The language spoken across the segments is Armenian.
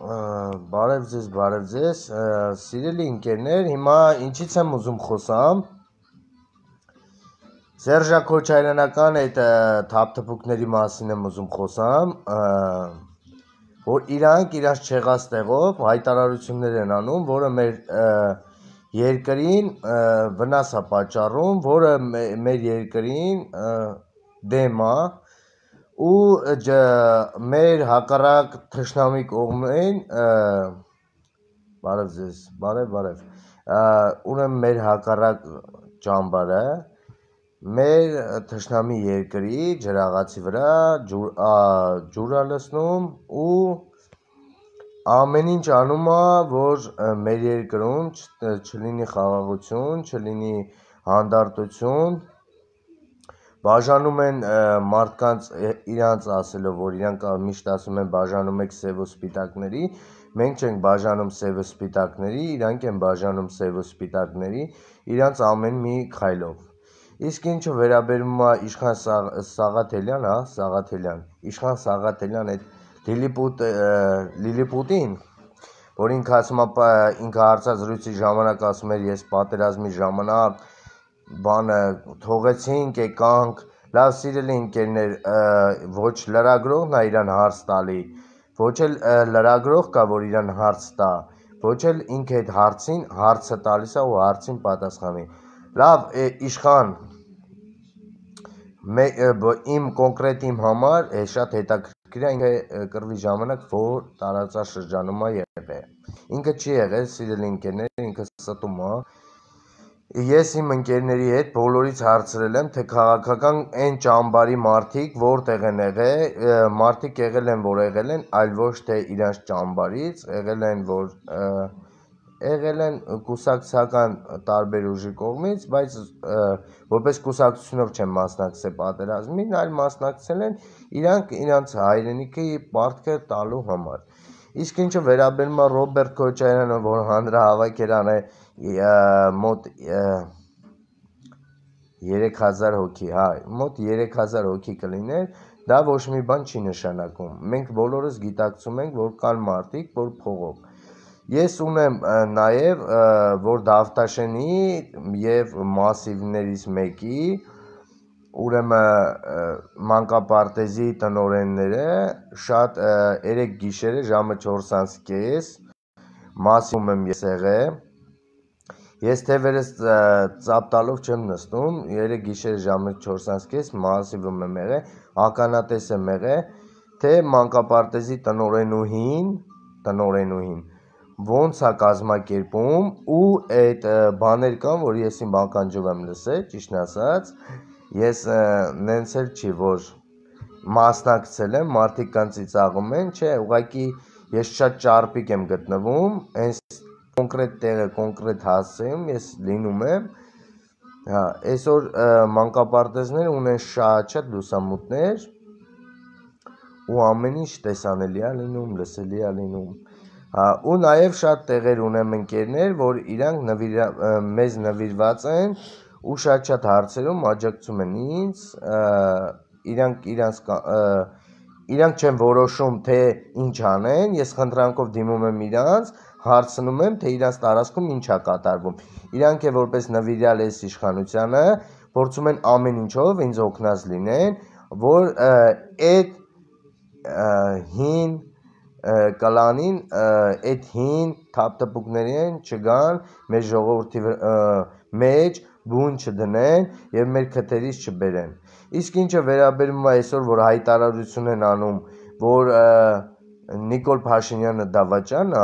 Բարև ձեզ, բարև ձեզ, սիրելի ընկերներ, հիմա ինչից եմ ուզում խոսամ։ Սերժա Քոչարյանական այդ թափթփուկների մասին եմ ուզում խոսամ, որ իրանք իրաց չեղած տեղով հայտարարություններ են անում, որը մեր երկրին վնաս է պատճառում, որը մեր երկրին դեմ է, ու մեր հակառակ թշնամի կողմին բարև ձեզ, բարև, բարև։ Ուրեմն մեր հակառակ ճամբարը մեր թշնամի երկրի ջրաղացի վրա ջուր լցնում ու ամեն ինչ անում է, որ մեր երկրում չլինի խաղաղություն, չլինի հանդարտություն, բաժանում են մարդկանց իրանց ասելով, որ իրանք միշտ ասում են բաժանում եք սև ու սպիտակների, մենք չենք բաժանում սև ու սպիտակների, իրանք են բաժանում սև ու սպիտակների, իրանց ամեն մի քայլով։ Իսկ ինչը վերաբերում է Իշխան Սաղաթելյան, հա, Սաղաթելյան։ Իշխան Սաղաթելյան այդ Լիլիպուտ Լիլիպուտին, որ ինքը ասում է ինքը հարցազրույցի ժամանակ ասում էր ես պատերազմի ժամանակ բանը թողեցինք, եկանք, լավ սիրելի ընկերներ, ոչ լրագրողն է իրան հարց տալի, ոչ էլ լրագրող կա, որ իրան հարց տա, ոչ էլ ինքը այդ հարցին հարցը տալիս է ու հարցին պատասխանի։ Լավ, իշխան իմ կոնկրետ իմ համար է շատ հետաքրքիր է ինքը կրվի ժամանակ որ տարածաշրջանում է եղել։ Ինքը չի եղել, սիրելի ընկերներ, ինքը ստում է, Ես իմ ընկերների հետ բոլորից հարցրել եմ, թե քաղաքական էն ճամբարի մարդիկ որտեղ են եղել, մարդիկ եղել են, որ եղել են, այլ ոչ թե իրանց ճամբարից, եղել են, որ եղել են կուսակցական տարբեր ուժի կողմից, բայց որպես կուսակցությունով չեն մասնակցել պատերազմին, այլ մասնակցել են իրանք իրանց հայրենիքի պարտքը տալու համար։ Իսկ ինչը վերաբերում է Ռոբերտ Քոչարյանը, որ հանրահավաք էր անել մոտ 3000 հոգի, հա, մոտ 3000 հոգի կլիներ, դա ոչ մի բան չի նշանակում։ Մենք բոլորս գիտակցում ենք, որ կան մարդիկ, որ փողոք։ Ես ունեմ նաև որ Դավթաշենի եւ մասիվներից մեկի ուրեմն մանկապարտեզի տնորենները շատ 3 գիշերը ժամը 4:30 մասում եմ ես եղել Ես թևերս ծապտալով չեմ նստում, երեք գիշեր ժամը 4:30-ից մասիվում եմ եղել, ականատես եմ եղել, թե մանկապարտեզի տնորենուհին, տնորենուհին ոնց է կազմակերպում ու այդ բաներ կան, որ ես իմ ականջով եմ լսել, ճիշտն ասած, ես նենց էլ չի, որ մասնակցել եմ, մարդիկ կան ծիծաղում են, չէ, ուղղակի ես շատ ճարպիկ եմ գտնվում, հենց կոնկրետ տեղը կոնկրետ հասցեում ես լինում եմ հա այսօր մանկապարտեզները ունեն շատ շատ լուսամուտներ ու ամեն ինչ տեսանելի է լինում, լսելի է լինում։ Հա ու նաև շատ տեղեր ունեմ ընկերներ, որ իրանք նվիրա, մեզ նվիրված են ու շատ-շատ հարցերում աջակցում են ինձ, իրանք իրանք իրանք չեն որոշում թե ինչ անեն, ես խնդրանքով դիմում եմ իրանց, հարցնում եմ, թե իրանց տարածքում ինչ է կատարվում։ Իրանք է որպես նվիրյալ այս իշխանությանը փորձում են ամեն ինչով ինձ օգնած լինեն, որ այդ հին կլանին այդ հին թափտպուկներին չգան մեր ժողովրդի մեջ բուն չդնեն եւ մեր քթերից չբերեն։ Իսկ ինչը վերաբերում է այսօր, որ հայտարարություն են անում, որ Նիկոլ Փաշինյանը դավաճան է,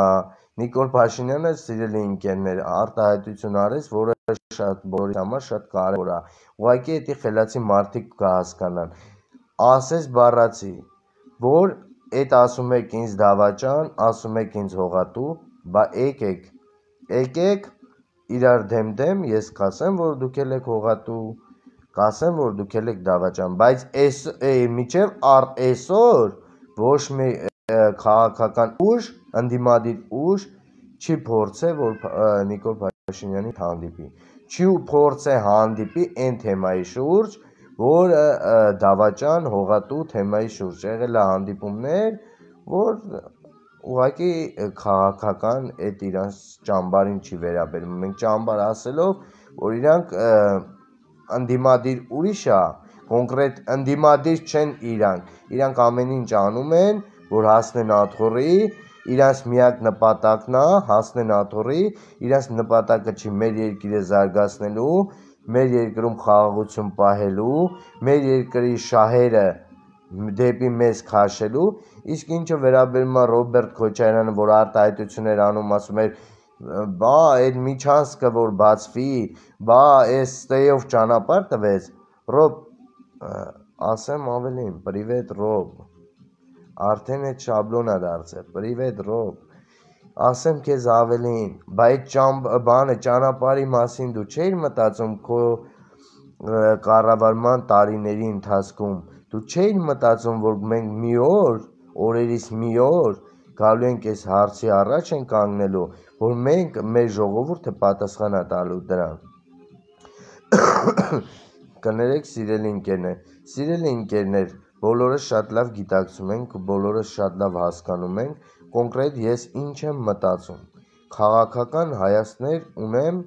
Նիկոլ Փաշինյանը, սիրելի ընկերներ, արտահայտություն արեց, որը շատ բոլորի համար շատ կարևոր է։ Ուղղակի էդի խելացի մարդիկ կհասկանան։ Ասես բառացի, որ այդ ասում եք ինձ դավաճան, ասում եք ինձ հողատու, բա եկեք, եկեք իրար դեմ-դեմ, ես կասեմ, որ դուք ել եք հողատու, կասեմ, որ դուք ել եք դավաճան, բայց այս միջև առ այսօր ոչ մի քաղաքական ուժ ընդդիմադիր ուժ չի փորձե որ Նիկոլ Փաշինյանին հանդիպի։ Չի ու փորձե հանդիպի այն թեմայի շուրջ, որ դավաճան հողատու թեմայի շուրջ եղել է հանդիպումներ, որ ուղղակի քաղաքական այդ իրանց ճամբարին չի վերաբերում։ Մենք ճամբար ասելով, որ իրանք ընդդիմադիր ուրիշ է, կոնկրետ ընդդիմադիր չեն իրանք։ Իրանք ամեն ինչ անում են, որ հասնեն աթխորի, իրանց միակ նպատակն է հասնել աթորի, իրանց նպատակը չի մեր երկիրը զարգացնելու, մեր երկրում խաղաղություն պահելու, մեր երկրի շահերը դեպի մեզ քաշելու, իսկ ինչը վերաբերում է Ռոբերտ Քոչարյանը, որ արտահայտություններ անում, ասում էր, բա այդ միջանցքը որ բացվի, բա այս ստեյով ճանապարհ տվեց, Ռոբ ասեմ ավելին, պրիվետ Ռոբ արդեն այդ շաբլոնա դարձել։ Պրիվետ Ռոբ։ Ասեմ քեզ ավելին, բայց ճամ բանը ճանապարհի մասին դու չէիր մտածում քո կառավարման տարիների ընթացքում։ Դու չէիր մտածում, որ մենք մի օր, օրերից մի օր գալու ենք այս հարցի առաջ են կանգնելու, որ մենք մեր ժողովուրդը պատասխանա տալու դրան։ Կներեք, սիրելի ընկերներ, սիրելի ընկերներ, բոլորս շատ լավ գիտակցում ենք, բոլորս շատ լավ հասկանում ենք, կոնկրետ ես ինչ եմ մտածում։ Քաղաքական հայացներ ունեմ,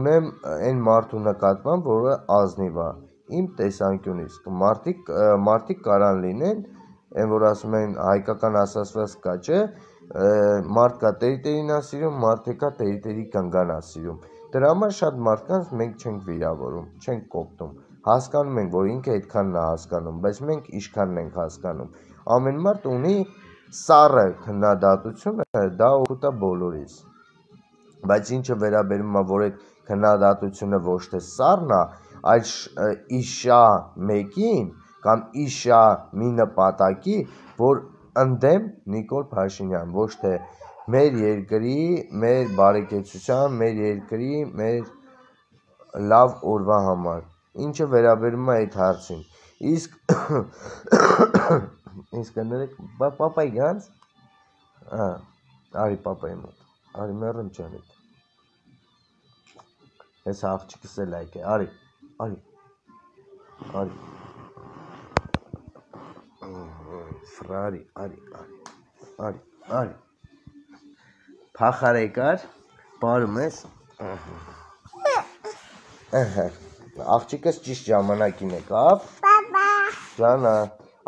ունեմ այն մարդու նկատմամբ, որը ազնիվ է իմ տեսանկյունից։ Մարդիկ մարդիկ կարան լինեն, այն որ ասում են հայկական ասացված կաճը, մարդ կա տերիտերին ասիրում, մարդ կա տերիտերի կանգան ասիրում։ Դրա համար շատ մարդկանց մենք չենք վիրավորում, չենք կոպտում հասկանում ենք, որ ինքը այդքանն է հասկանում, բայց մենք ինչքանն ենք հասկանում։ Ամեն մարդ ունի սառը քննադատությունը, դա օգուտ է բոլորիս։ Բայց ինչը վերաբերում է, որ այդ քննադատությունը ոչ թե սառն է, այլ իշա մեկին կամ իշա մի նպատակի, որ ընդեմ Նիկոլ Փաշինյան, ոչ թե մեր երկրի, մեր բարեկեցության, մեր երկրի, մեր լավ օրվա համար ինչը վերաբերում է այդ հարցին։ Իսկ իսկ ներեք պապայի գանց։ Ահա, արի պապայի մոտ։ Արի մեռն չան այդ։ Էս աղջիկս է լայք է, արի, արի։ Արի։ Ֆրարի, արի, արի։ Արի, արի։ Փախարեկար, բարում ես։ Ահա։ Ահա։ Աղջիկս ճիշտ ժամանակին եկավ։ Բաբա։ Ջանա,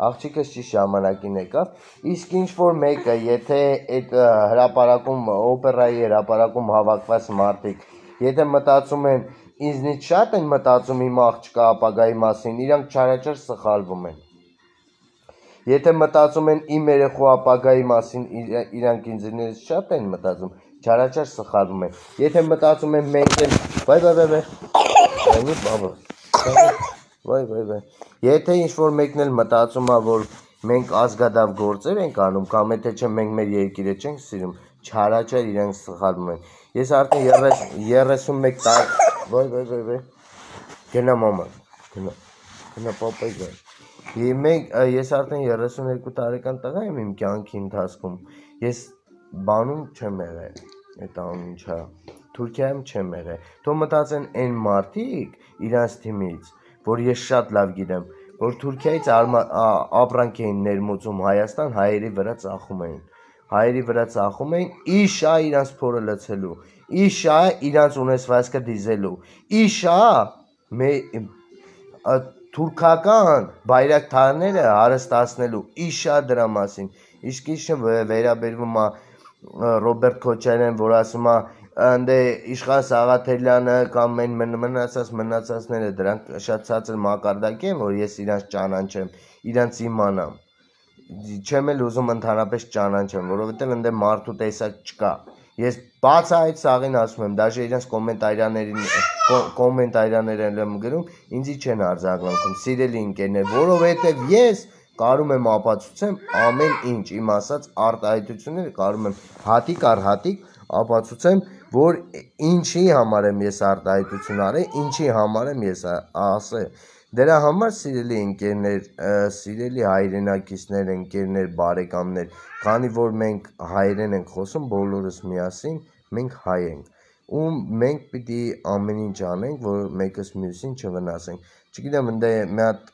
աղջիկս ճիշտ ժամանակին եկավ։ Իսկ ինչ որ մեկը, եթե այդ հրաապարակում օպերայի հրաապարակում հավաքված մարդիկ, եթե մտածում են ինձնից շատ են մտածում իմ աղջկա ապագայի մասին, իրանք չարաչար սխալվում են։ Եթե մտածում են իմ երեխու ապագայի մասին, իրանք ինձնից շատ են մտածում, չարաչար սխալվում են։ Եթե մտածում են մենք են, բայ բայ բայ բայ Այո, բաբա։ Վայ, վայ, վայ։ Եթե ինչ որ մեկն էլ մտածում է, որ մենք ազգադավ գործեր ենք անում կամ եթե չէ մենք մեր երկիրը չենք սիրում, չարաչար իրենք սխալում են։ Ես արդեն 31 տարի, վայ, վայ, վայ, վայ։ Գնա մամա, գնա։ Գնա papai գնա։ Եվ մենք ես արդեն 32 տարեկան տղա եմ իմ կյանքի ընթացքում։ Ես բանում չեմ եղել։ Այդ ամեն ինչը։ Թուրքիայում չեմ եղել։ Թող մտածեն այն մարդիկ իրանց թիմից, որ ես շատ լավ գիտեմ, որ Թուրքիայից ապրանք էին ներմուծում Հայաստան, հայերի վրա ծախում էին։ Հայերի վրա ծախում էին իշա իրանց փորը լցելու, իշա իրանց ունեցվածքը դիզելու, իշա մե թուրքական բայրակթարները հարստացնելու, իշա դրա մասին։ Իսկ իշը վերաբերվում է Ռոբերտ Քոչարյան, որ ասում է Անդե Իշխան Սաղաթելյանը կամ մեն մնացած մնացածները դրանք շատ ցածր մակարդակ են, որ ես իրանց ճանաչեմ, իրանց իմանամ։ Չեմ էլ ուզում ընդհանրապես ճանաչեմ, որովհետև ընդ մարդու տեսակ չկա։ Ես բաց այդ սաղին ասում եմ, դաժե իրենց կոմենտարիաներին կոմենտարիաներն եմ գրում, ինձի չեն արձագանքում, սիրելի ընկերներ, որովհետև ես կարում եմ ապացուցեմ ամեն ինչ իմ ասած արտահայտությունները կարում եմ հատիկ առ հատիկ ապացուցեմ որ ինչի համար եմ ես արտահայտություն արել, ինչի համար եմ ես ասել։ Դրա համար սիրելի ընկերներ, սիրելի հայրենակիցներ, ընկերներ, բարեկամներ, քանի որ մենք հայերեն ենք խոսում բոլորս միասին, մենք հայ ենք ու մենք պիտի ամեն ինչ անենք, որ մեկս մյուսին չվնասենք։ Չգիտեմ, ընդ է մի հատ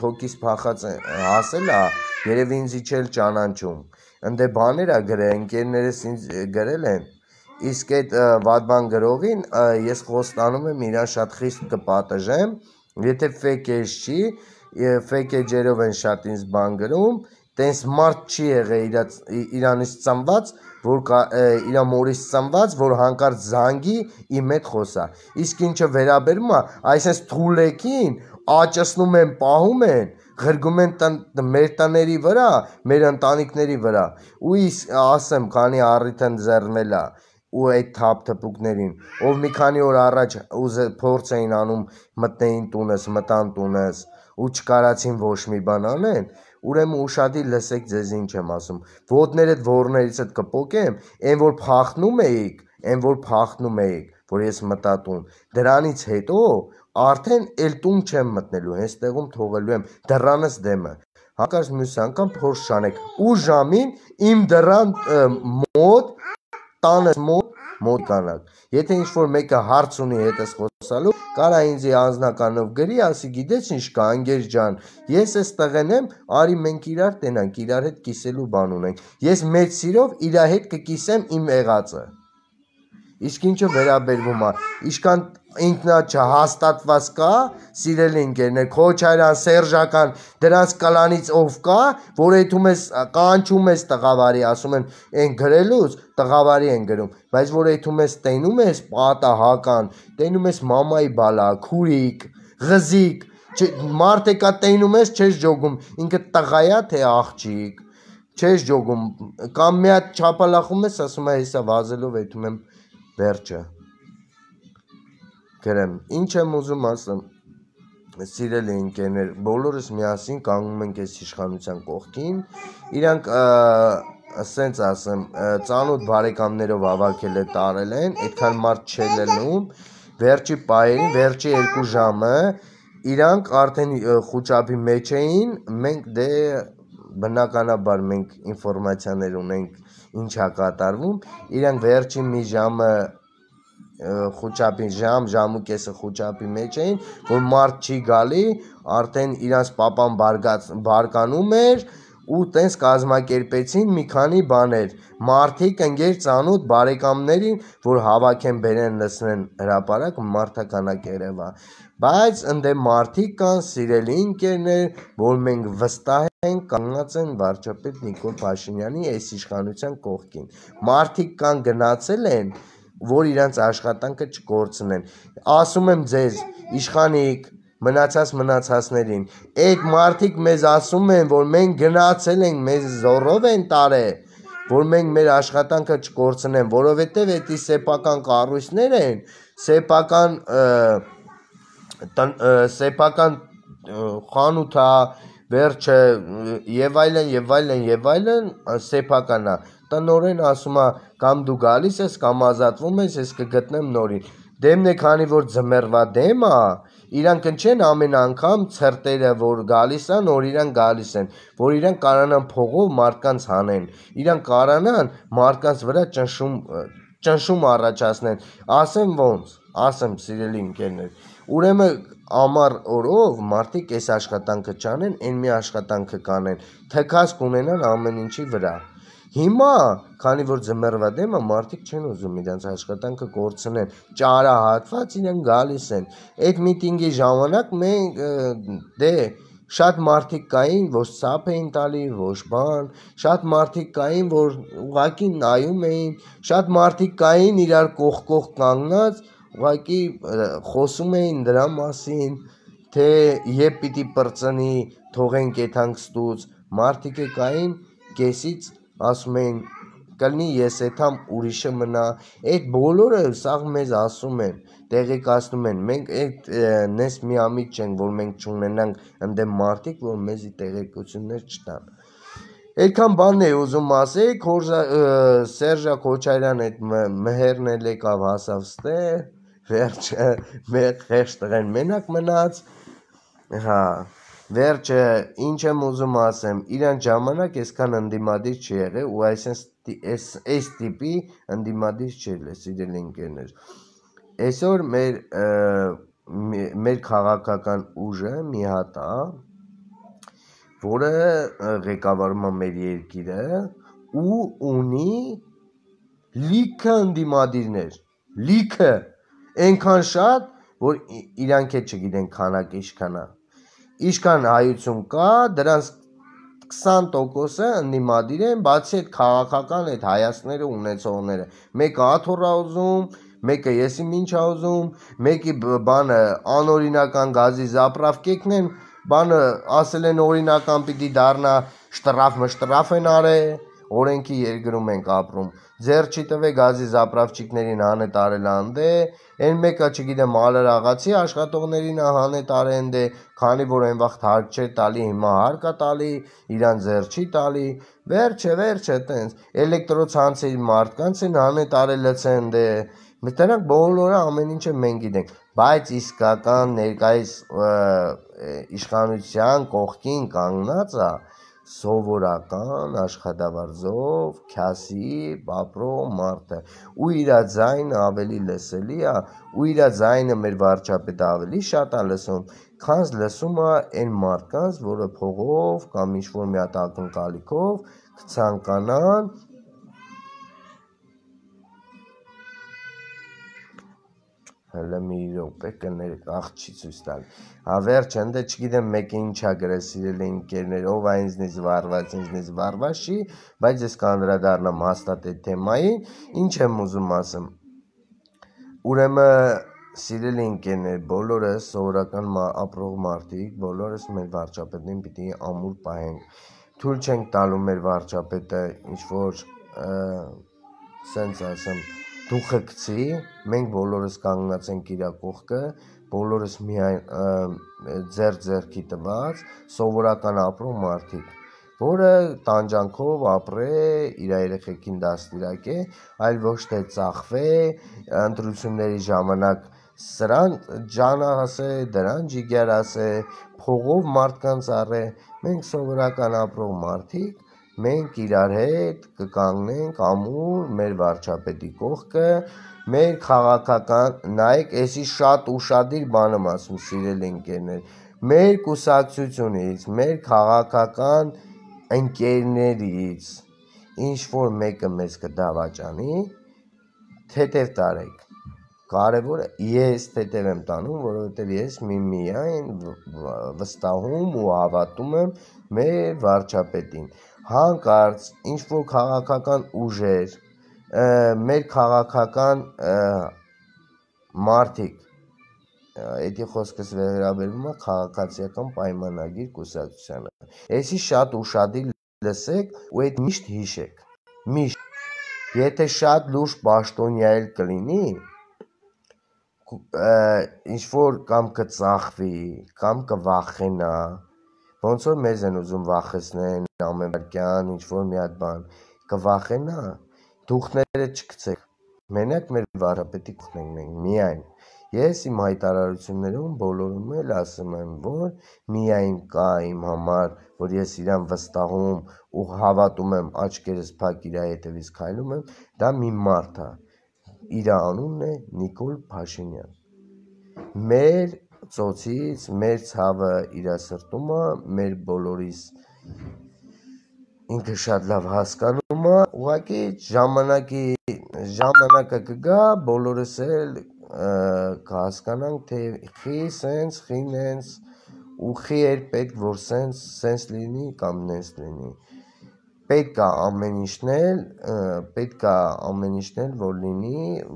թոքից փախած հասել է, երևի ինձ իջել ճանաչում։ Ընդ է բաներ է գրել, ընկերներս ինձ գրել են, գրել են Իսկ այդ վադման գրողին ես խոստանում եմ իրան շատ խիստ կպատժեմ, եթե ֆեյք էջ չի, ֆեյք էջերով են շատ ինձ բան գրում, տենց մարդ չի եղել իրանից ծնված, որ իր մորից ծնված, որ հանկարծ զանգի իմ հետ խոսա։ Իսկ ինչը վերաբերում է, այսպես թուլեկին աճացնում են, պահում են, ղրգում են տան, մեր տների վրա, մեր ընտանիքների վրա։ Ու իս ասեմ, քանի առիթն ձեռնելա, ու այդ թափթփուկներին, ով մի քանի օր առաջ ուզե փորձ էին անում մտնեին տունս, մտան տունս ու չկարացին ոչ մի բան անեն, ուրեմն ուշադիր լսեք ձեզ ինչ եմ ասում։ Ոտներդ ворներիցդ կպոկեմ, այն որ փախնում էիք, այն որ փախնում էիք, որ ես մտա տուն։ Դրանից հետո արդեն էլ տուն չեմ մտնելու, հենց տեղում թողելու եմ դռանս դեմը հանկարծ մյուս անգամ փորձ շանեք ու ժամին իմ դրան մոտ տանս մոտ մոտանանք։ Եթե ինչ-որ մեկը հարց ունի հետս խոսալու, կարա ինձ անձնականով գրի, ասի գիտես ինչ կա, անգեր ջան, ես էս տղեն եմ, արի մենք իրար տենանք, իրար հետ կիսելու բան ունենք։ Ես մեծ սիրով իրա հետ կկիսեմ իմ եղածը։ Իսկ ինչը վերաբերվում է, իշքան ինքնաչհաստատված կա, սիրելի ընկերներ, քոչարյան սերժական դրանց կլանից ով կա, որ այդում ես կանչում ես տղավարի, ասում են, են գրելուց տղավարի են գրում, բայց որ այդում ես տենում ես պատահական, տենում ես մամայի բալա, քուրիկ, ղզիկ, մարդ եկա տենում ես, չես ջոգում, ինքը տղայա թե աղջիկ, չես ջոգում, կամ մի հատ չապալախում ես, ասում է, հեսա վազելով այդում եմ վերջը գրեմ։ Ինչ եմ ուզում ասեմ։ Սիրելի ընկերներ, բոլորս միասին կանգնում ենք այս իշխանության կողքին։ Իրանք ասենց ասեմ, ծանոթ բարեկամներով հավաքել է տարել են, այդքան մարդ չէ լնում։ Վերջի պայերին, վերջի 2 ժամը իրանք արդեն խոճապի մեջ էին, մենք դե բնականաբար մենք ինֆորմացիաներ ունենք ինչա հա կատարվում, իրանք վերջին մի ժամը խոճապին ժամ, ժամու կեսը խոճապի մեջ էին, որ մարդ չի գալի, արդեն իրանց papan բարգած բարկանում էր ու տենց կազմակերպեցին մի քանի բաներ։ Մարտիկ ընկեր ծանոթ բարեկամներին, որ հավաքեն բերեն լսնեն հրաապարակ մարտականակ Երևա։ Բայց ընդեմ մարտիկ կան սիրելի ընկերներ, որ մենք վստահ ենք կանգնած են վարչապետ Նիկոլ Փաշինյանի այս իշխանության կողքին։ Մարտիկ կան գնացել են, են որ իրանց աշխատանքը չկորցնեն։ Ասում եմ ձեզ, իշխանիկ, մնացած մնացածներին, այդ մարդիկ մեզ ասում են, որ մենք գնացել ենք, մեզ զորով են տարե, որ մենք մեր աշխատանքը չկորցնեն, որովհետև էտի սեպական կառույցներ են, սեպական սեպական խանութա, վերջը եւ այլն եւ այլն եւ այլն սեփականա այլ, տնորեն ասում է կամ դու գալիս ես կամ ազատվում ես, ես կգտնեմ նորին։ Դեմն է քանի որ ձմեռվա դեմ է, իրանք չեն ամեն անգամ ցերտերը որ գալիս են որ իրան գալիս են որ իրան կարանան փողով մարդկանց հանեն իրան կարանան մարդկանց վրա ճնշում ճնշում առաջացնեն ասեմ ոնց ասեմ սիրելի ընկերներ ուրեմն ամառ օրով մարդիկ այս աշխատանքը չանեն, այն մի աշխատանքը կանեն, թքած կունենան ամեն ինչի վրա։ Հիմա, քանի որ ձմեռվադեմը մարդիկ չեն ուզում իրենց աշխատանքը կորցնեն, ճարահատված իրեն գալիս են։ Այդ միտինգի ժամանակ մենք դե շատ մարդիկ կային, որ սափ էին տալի, ոչ բան, շատ մարդիկ կային, որ ուղակի նայում էին, շատ մարդիկ կային իրար կողքող կանգնած, ուղակի խոսում էին դրա մասին, թե երբ պիտի բրծնի, թողենք եթանք ստուց, մարդիկ կային կեսից ասում էին կլնի ես եթամ ուրիշը մնա այդ բոլորը սաղ մեզ ասում են տեղեկացնում են մենք այդ նես միամիտ չենք որ մենք չունենանք ընդեմ մարդիկ որ մեզի տեղեկություններ չտան Այդքան բանն է ուզում ասել, քոր Սերժա Քոչարյան այդ մհերնել եկավ հասավ ստե, վերջը մեր խեղճ տղեն մենակ մնաց։ Հա, Վերջը, ինչ եմ ուզում ասեմ, իրան ժամանակ այսքան ընդդիմադիր չի եղել ու այս այս տիպի ընդդիմադիր չէր է սիրելի ընկերներ։ Այսօր մեր մեր քաղաքական ուժը մի հատ է, որը ղեկավարում է մեր երկիրը ու ունի լիքը ընդդիմադիրներ, լիքը այնքան շատ, որ իրանք է չգիտեն քանակ ինչքան է ինչքան հայություն կա, դրանց 20%-ը ընդիմադիր են, բացի այդ քաղաքական այդ հայացները ունեցողները։ Մեկը աթոռաուզում, մեկը եսի մինչաուզում, մեկի բանը անօրինական գազի զապրավկեքն են, բանը ասել են օրինական պիտի դառնա, շտրաֆ մշտրաֆ են արել օրենքի երկրում ենք ապրում։ Ձեր չի տվե գազի զապրավչիկներին հանետարել անդե, այն մեկը չգիտեմ ալարաղացի աշխատողներին հանետար ընդե, քանի որ այնվաղ հարկ չէ տալի, հիմա հարկա տալի, իրան ձեր չի տալի, վերջ է, վերջ է տենց, էլեկտրոցանցի մարդկանց են հանետարելը ցենդե, Մտանանք բոլորը ամեն ինչը մենք գիտենք, բայց իսկական ներկայիս իշխանության կողքին կանգնածը սովորական աշխատավարձով քյասիբ ապրող մարդը ու իր ձայնը ավելի լսելի է ու իր ձայնը մեր վարչապետը ավելի շատ է լսում քան լսում է այն մարդկանց որը փողով կամ ինչ որ մի հատ ակնկալիքով կցանկանան հələ մի րոպե կներ աղջի ցույց տալ։ Հա վերջ ընդ չգիտեմ մեկը ինչա գրես իրել ինքերներ, ով այնձնից վարված, ինձնից վարվաշի, բայց ես կանդրադառնամ հաստատ այդ թեմային, ինչ եմ ուզում ասեմ։ Ուրեմն սիրել ինքերներ, բոլորս սովորական ապրող մարդիկ, բոլորս մեր վարչապետին պիտի ամուր պահենք։ Թույլ չենք տալու մեր վարչապետը ինչ որ սենց ասեմ, դու խկցի, մենք բոլորս կանգնած ենք իր կողքը, բոլորս միայն ձեր ձերքի տված սովորական ապրող մարդիկ, որը տանջանքով ապրե, իր երեխեքին դաստիարակե, այլ ոչ թե ծախվե, ընտրությունների ժամանակ սրան ջանահասե, դրան ջիգերասե, փողով մարդկանց առե, մենք սովորական ապրող մարդիկ մենք իրար հետ կկանգնենք ամուր մեր վարչապետի կողքը, մեր քաղաքական նայեք, էսի շատ ուրشادիր բան եմ ասում, սիրելի ընկերներ, մեր կուսակցությունից, մեր քաղաքական ընկերներից ինչ որ մեկը մեզ կդավաճանի, թեթև տարեք կարևորը ես թեթև եմ տանում, որովհետև ես մի միայն վստահում ու հավատում եմ մեր վարչապետին հանկարծ ինչ որ քաղաքական ուժեր, մեր քաղաքական մարտիկ Այդի խոսքս վերաբերվում է քաղաքացիական պայմանագիր կուսակցությանը։ Էսի շատ ուրشادի լսեք ու այդ միշտ հիշեք։ Միշտ։ Եթե շատ լուրջ պաշտոնյա էլ կլինի, ինչ որ կամ կծախվի, կամ կվախենա, Ոնց որ մեզ են ուզում վախեցնեն ամեն վարքյան, ինչ որ մի հատ բան կվախենա, դուխները չգցեք։ Մենակ մեր վարապետի կունենք մենք միայն։ Ես իմ հայտարարություններում բոլորում էլ ասում եմ, որ միայն կա իմ համար, որ ես իրան վստահում ու հավատում եմ, աչքերս փակ իրա հետևից քայլում եմ, դա մի մարդ է։ Իր անունն է Նիկոլ Փաշինյան։ Մեր ծոցից մեր ցավը իր սրտում է, մեր բոլորիս ինքը շատ լավ հասկանում է, ուղղակի ժամանակի ժամանակը կգա, բոլորս էլ կհասկանանք, թե խի սենց, խին ենց, ու խի էր պետք, որ սենց, սենց լինի կամ նենց լինի պետք է ամեն ինչն էլ պետք է ամեն ինչն էլ որ լինի,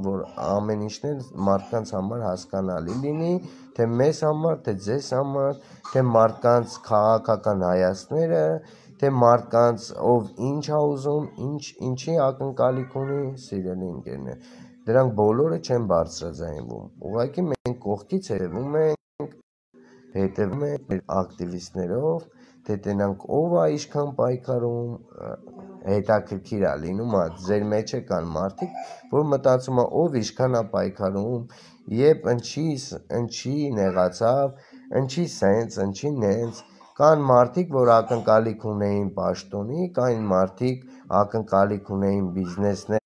որ ամեն ինչն էլ մարդկանց համար հասկանալի լինի, թե մեզ համար, թե ձեզ համար, թե մարդկանց քաղաքական հայացները, թե մարդկանց ով ինչ ա ուզում, ինչ ինչի ակնկալիք ունի սիրելի ընկերներ։ Դրանք բոլորը չեն բարձրաձայնվում։ Ուղղակի մենք կողքից հետևում ենք, հետևում ենք ակտիվիստներով, թե տենանք ով է իշքան պայքարում, հետաքրքիր է լինում, ա, ձեր մեջ է կան մարդիկ, որ մտածում է ով իշքան է պայքարում, եւ ինչի, ինչի նեղացավ, ինչի սենց, ինչի նենց, կան մարդիկ, որ ակնկալիք ունեին պաշտոնի, կային մարդիկ ակնկալիք ունեին բիզնեսներ,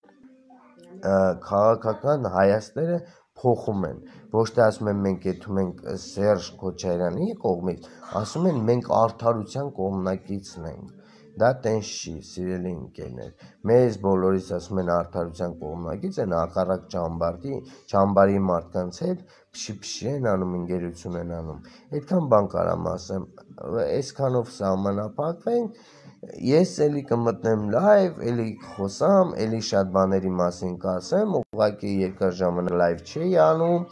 քաղաքական հայացները փոխում են ոչ թե ասում են մենք եթում ենք Սերժ Քոչարյանի կողմից, ասում են մենք արդարության կողմնակիցն ենք։ Դա տենց չի, սիրելի ընկերներ։ Մեզ բոլորիս ասում են արդարության կողմնակից են հակառակ ճամբարի, ճամբարի մարդկանց հետ փշի-փշի են անում, ընկերություն են անում։ Այդքան բան կարամ ասեմ, այսքանով սահմանափակվենք, ես էլի կմտնեմ լայվ, էլի խոսամ, էլի շատ բաների մասին կասեմ, ուղղակի երկար ժամանակ լայվ չի անում,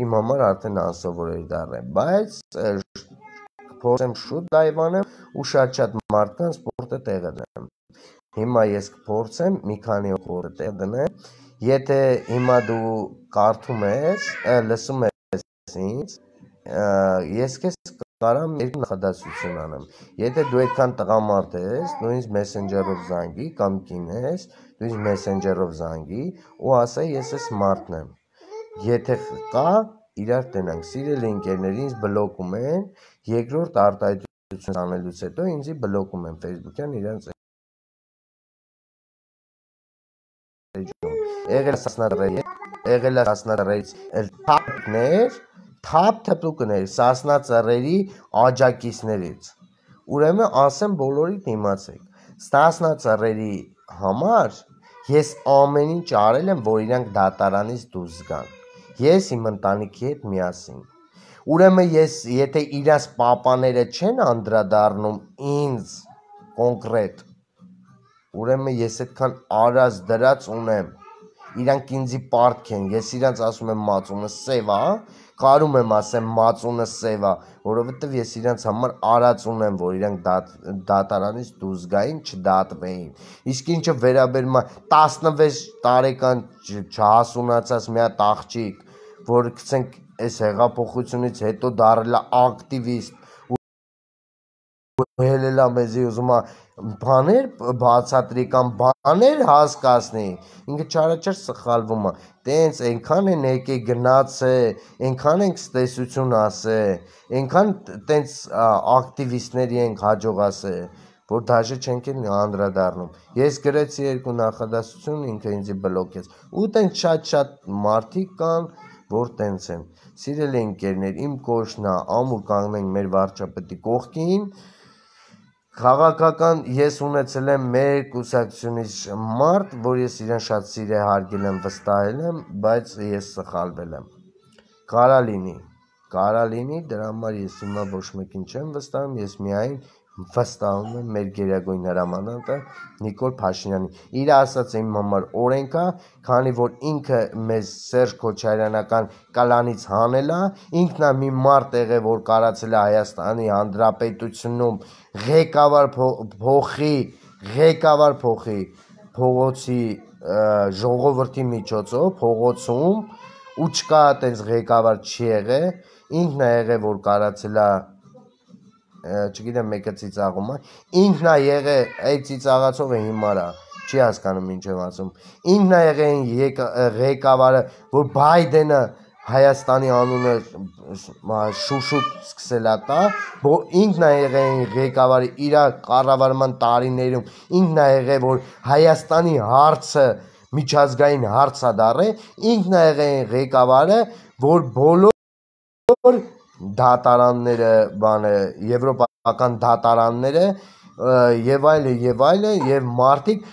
իմ համար արդեն անսովոր էր դառնում, բայց փորձեմ շուտ դայվանեմ ու շատ-շատ մարդկանց սպորտը տեղը դնեմ։ Հիմա ես կփորձեմ մի քանի օր տեղը դնեմ։ Եթե հիմա դու կարդում ես, լսում ես ինձ, ես քեզ կարամ երկու նախադասություն անեմ։ Եթե դու այդքան տղամարդ ես, դու ինձ մեսենջերով զանգի կամ կին ես, դու ինձ մեսենջերով զանգի ու ասա ես ես մարդն եմ։ Եթե կա, իրար տնանք։ Սիրել ընկերներ ինձ բլոկում են, երկրորդ արտահայտություն անելուց հետո ինձ բլոկում են Facebook-յան իրանց Եղել սասնարեի, եղել սասնարեից, էլ թափներ, թափ թփուկներ, սասնածռերի աջակիցներից։ Ուրեմն ասեմ բոլորիդ իմացեք։ Սասնածռերի համար ես ամեն ինչ արել եմ, որ իրանք դատարանից դուրս գան ես իմ ընտանիքի հետ միասին։ Ուրեմն ես եթե իրաս papaները չեն անդրադառնում ինձ կոնկրետ, ուրեմն ես այդքան արած դրած ունեմ։ Իրանք ինձի պարտք են, ես իրանք ասում եմ մածունը սև է, կարում եմ ասեմ մածունը սև է, որովհետև ես իրանք համար արած ունեմ, որ իրանք դատ, դատարանից դուրս գային, չդատվեին։ Իսկ ինչը վերաբերում 16 տարեկան չհասունացած մի հատ աղջիկ, որ գցենք այս հեղափոխությունից հետո դարելա ակտիվիստ հելելա մեզի ուզումա բաներ բացատրի կամ բաներ հասկացնի ինքը չարաչար սխալվում է տենց այնքան են եկե գնացը այնքան են ստեսություն ասե այնքան տենց ակտիվիստների են հաջող ասե որ դաժե չենք են անդրադառնում։ Ես գրեցի երկու նախադասություն, ինքը ինձի բլոկեց։ Ու տեն շատ-շատ մարդիկ կան, Որտե՞նց եմ։ Սիրելի ընկերներ, իմ կոչն է, ամուր կանգնենք մեր վարչապետի կողքին։ Քաղաքական ես ունեցել եմ մեր կուսակցությունից մարդ, որ ես իրեն շատ սիրե հարգել եմ, վստահել եմ, բայց ես սխալվել եմ։ Կարա լինի, կարա լինի, դրա համար ես հիմա ոչ մեկին չեմ վստահում, ես միայն վստահում եմ մեր գերագույն հրամանատը Նիկոլ Փաշինյանին։ Իր ասած իմ համար օրենք է, քանի որ ինքը մեզ Սերժ Քոչարյանական կալանից հանել է, ինքն է մի մարդ եղել, որ կարացել է Հայաստանի Հանրապետությունում ղեկավար փոխի, ղեկավար փոխի փողոցի ժողովրդի միջոցով փողոցում ու չկա այտենց ղեկավար չի եղել, ինքն է եղել, որ կարացել է չգիտեմ, մեկը ծիծաղում է, ինքն է եղել այդ ծիծաղացողը հիմար է չի հասկանում ինչ եմ ասում։ Ինքն է եղել ղեկավարը, որ Բայդենը Հայաստանի անունը շուշուտ սկսելա տա, որ ինքն է եղել ղեկավարը իր կառավարման տարիներում, ինքն է եղել որ Հայաստանի հարցը միջազգային հարց է դառը, ինքն է եղել ղեկավարը, որ բոլոր դատարանները, բանը, եվրոպական դատարանները եւ այլը եւ այլը եւ մարտիկ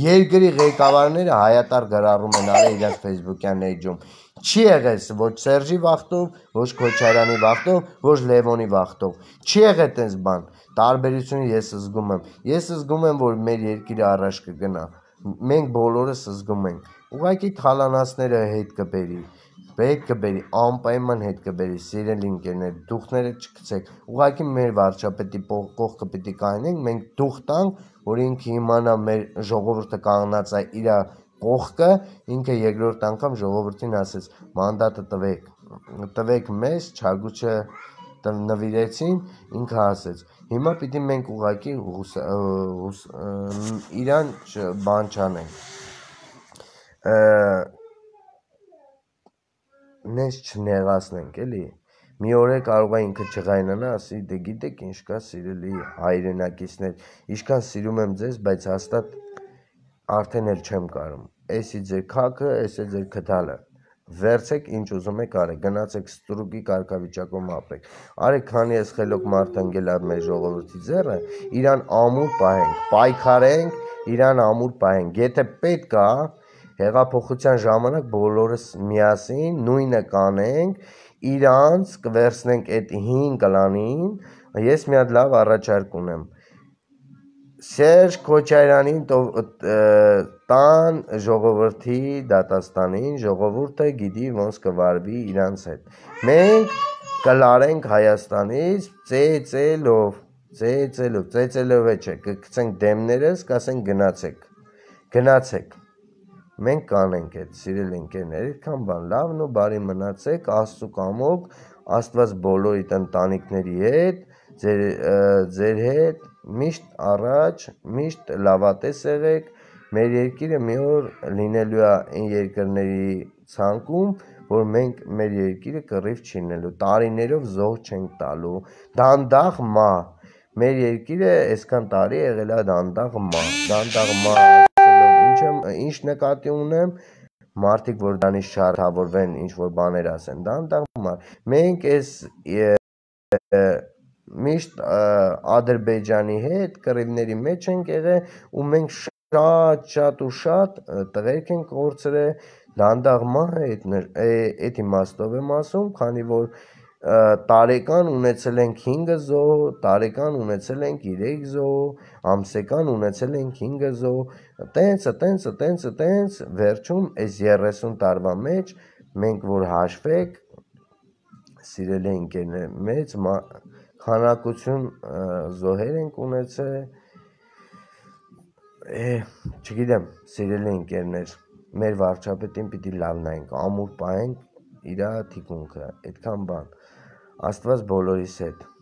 երկրի ղեկավարները հայատար գրառում են արել իրաց Facebook-յան էջում։ Չի եղես ոչ Սերժի Վախտով, ոչ Քոչարյանի Վախտով, ոչ Լևոնի Վախտով։ Չի եղել տենց բան։ Տարբերությունը ես զգում եմ։ Ես զգում եմ, որ մեր երկիրը առաջ կգնա։ Մենք բոլորս զգում ենք։ Ուղղակի թալանասները հետ կբերի պետք կբերի, անպայման հետ կբերի, սիրելի ընկերներ, դուխները չգցեք։ Ուղղակի մեր վարչապետի կողքը պիտի կանգնենք, մենք դուխ տանք, որ ինքը իմանա մեր ժողովուրդը կանգնած է իր կողքը, ինքը երկրորդ անգամ ժողովրդին ասեց՝ մանդատը տվեք, տվեք մեզ, Չարգուչը նվիրեցին, ինքը ասեց։ Հիմա պիտի մենք ուղակի իրան բան չանենք նենց չնեղացնենք, էլի։ Մի օր է կարող է ինքը չղայնանա, ասի, դե գիտեք ինչ կա, սիրելի հայրենակիցներ, ինչքան սիրում եմ ձեզ, բայց հաստատ արդեն էլ չեմ կարում։ Էսի ձեր քաքը, էս է ձեր քթալը։ Վերցեք ինչ ուզում եք արեք, գնացեք ստրուկի կարգավիճակում ապրեք։ Արեք, քանի էս խելոք մարդ ընկել է մեր ժողովրդի ձեռը, իրան ամուր պահենք, պայքարենք, իրան ամուր պահենք։ Եթե պետք է, հեղափոխության ժամանակ բոլորս միասին նույնը կանենք, իրանց կվերցնենք այդ 5 կլանին, ես մի հատ լավ առաջարկ ունեմ։ Սերժ Քոչարյանին տան ժողովրդի դատաստանին, ժողովուրդը գիտի ոնց կվարվի իրանց հետ։ Մենք կլարենք Հայաստանից ծեծելով, ծեծելով, ծեծելով է չէ, կգցենք դեմներս, կասենք գնացեք։ Գնացեք մենք կանենք այդ սիրել ընկերներ, այդքան բան լավն ու բարի մնացեք Աստծո կամոք, Աստված բոլորիդ ընտանիքների հետ, ձեր ձեր հետ միշտ առաջ, միշտ լավատես եղեք։ Մեր երկիրը մի օր լինելու է այն երկրների ցանկում, որ մենք մեր երկիրը կռիվ չինելու, տարիներով զոհ չենք տալու, դանդաղ մա։ Մեր երկիրը այսքան տարի եղել է դանդաղ մա, դանդաղ մա չեմ, ինչ նկատի ունեմ, մարդիկ, որ դրանից շարհավորվեն, ինչ որ բաներ ասեն, դա ընդհանուր։ Մենք այս միշտ Ադրբեջանի հետ կռիվների մեջ ենք եղել ու մենք շատ շատ ու շատ տղերք են կորցրել լանդաղմա այդ այդ իմաստով եմ ասում, քանի որ տարեկան ունեցել ենք 5 զոհ, տարեկան ունեցել ենք 3 զոհ, ամսական ունեցել ենք 5 զոհ, տենց, տենց, տենց, տենց, վերջում այս 30 տարվա մեջ մենք որ հաշվեք, սիրելի ընկերներ, մեծ քանակություն զոհեր ենք ունեցել։ Է, չգիտեմ, սիրելի ընկերներ, մեր վարչապետին պիտի լավնայինք, ամուր պահենք իրա թիկունքը, այդքան բան։ Աստված բոլորիս հետ։